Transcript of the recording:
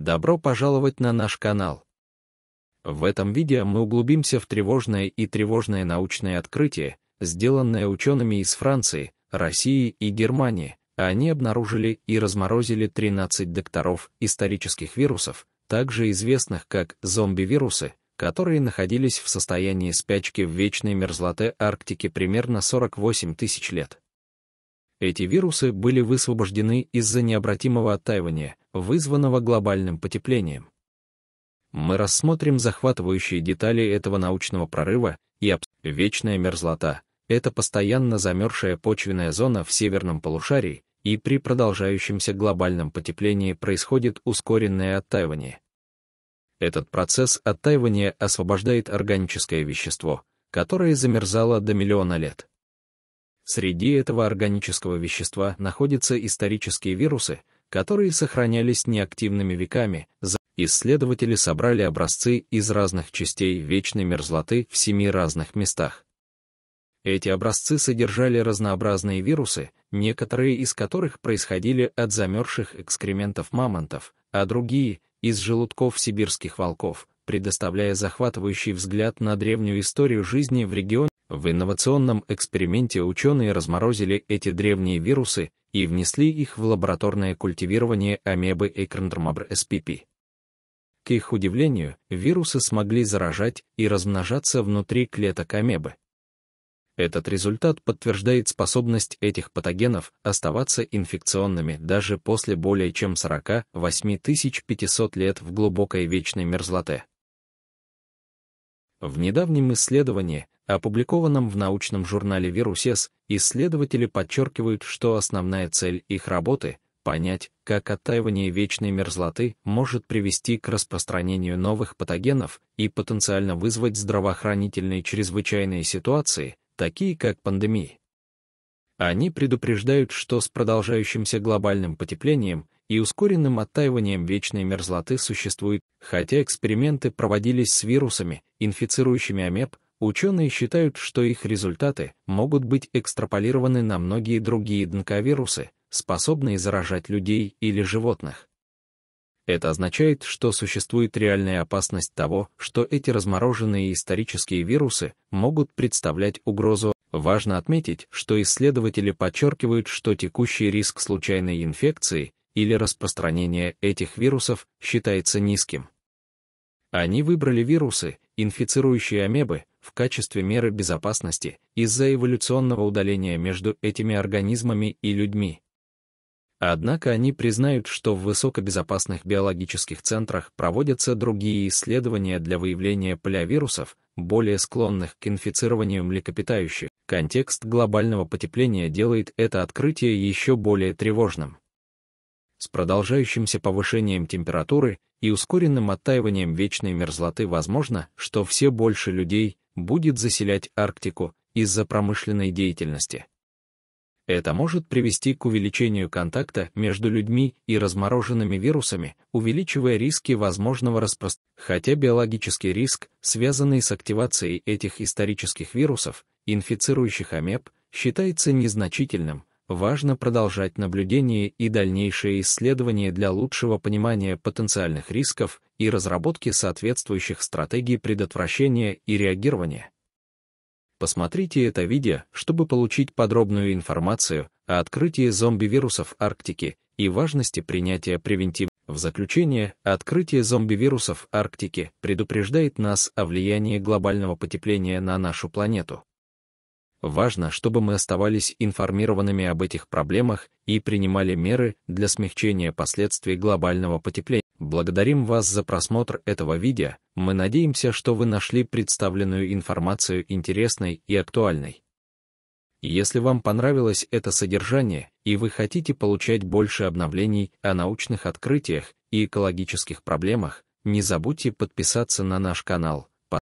Добро пожаловать на наш канал. В этом видео мы углубимся в тревожное и тревожное научное открытие, сделанное учеными из Франции, России и Германии. Они обнаружили и разморозили 13 докторов исторических вирусов, также известных как зомби-вирусы, которые находились в состоянии спячки в вечной мерзлоте Арктики примерно 48 тысяч лет. Эти вирусы были высвобождены из-за необратимого оттаивания, вызванного глобальным потеплением. Мы рассмотрим захватывающие детали этого научного прорыва и вечная мерзлота. Это постоянно замерзшая почвенная зона в северном полушарии, и при продолжающемся глобальном потеплении происходит ускоренное оттаивание. Этот процесс оттаивания освобождает органическое вещество, которое замерзало до миллиона лет. Среди этого органического вещества находятся исторические вирусы, которые сохранялись неактивными веками, исследователи собрали образцы из разных частей вечной мерзлоты в семи разных местах. Эти образцы содержали разнообразные вирусы, некоторые из которых происходили от замерзших экскрементов мамонтов, а другие — из желудков сибирских волков, предоставляя захватывающий взгляд на древнюю историю жизни в регионе. В инновационном эксперименте ученые разморозили эти древние вирусы и внесли их в лабораторное культивирование амебы Эйкрендромабр СПП. К их удивлению, вирусы смогли заражать и размножаться внутри клеток амебы. Этот результат подтверждает способность этих патогенов оставаться инфекционными даже после более чем 48 500 лет в глубокой вечной мерзлоте. В недавнем исследовании опубликованном в научном журнале «Вирусес», исследователи подчеркивают, что основная цель их работы — понять, как оттаивание вечной мерзлоты может привести к распространению новых патогенов и потенциально вызвать здравоохранительные чрезвычайные ситуации, такие как пандемии. Они предупреждают, что с продолжающимся глобальным потеплением и ускоренным оттаиванием вечной мерзлоты существует, хотя эксперименты проводились с вирусами, инфицирующими амеб, Ученые считают, что их результаты могут быть экстраполированы на многие другие днк способные заражать людей или животных. Это означает, что существует реальная опасность того, что эти размороженные исторические вирусы могут представлять угрозу. Важно отметить, что исследователи подчеркивают, что текущий риск случайной инфекции или распространения этих вирусов считается низким. Они выбрали вирусы, инфицирующие амебы, в качестве меры безопасности из-за эволюционного удаления между этими организмами и людьми. Однако они признают, что в высокобезопасных биологических центрах проводятся другие исследования для выявления полявирусов, более склонных к инфицированию млекопитающих. Контекст глобального потепления делает это открытие еще более тревожным с продолжающимся повышением температуры и ускоренным оттаиванием вечной мерзлоты возможно, что все больше людей будет заселять Арктику из-за промышленной деятельности. Это может привести к увеличению контакта между людьми и размороженными вирусами, увеличивая риски возможного распространения. Хотя биологический риск, связанный с активацией этих исторических вирусов, инфицирующих амеб, считается незначительным, важно продолжать наблюдение и дальнейшее исследование для лучшего понимания потенциальных рисков и разработки соответствующих стратегий предотвращения и реагирования. Посмотрите это видео, чтобы получить подробную информацию о открытии зомби-вирусов Арктики и важности принятия превентивных. В заключение, открытие зомби-вирусов Арктики предупреждает нас о влиянии глобального потепления на нашу планету. Важно, чтобы мы оставались информированными об этих проблемах и принимали меры для смягчения последствий глобального потепления. Благодарим вас за просмотр этого видео. Мы надеемся, что вы нашли представленную информацию интересной и актуальной. Если вам понравилось это содержание и вы хотите получать больше обновлений о научных открытиях и экологических проблемах, не забудьте подписаться на наш канал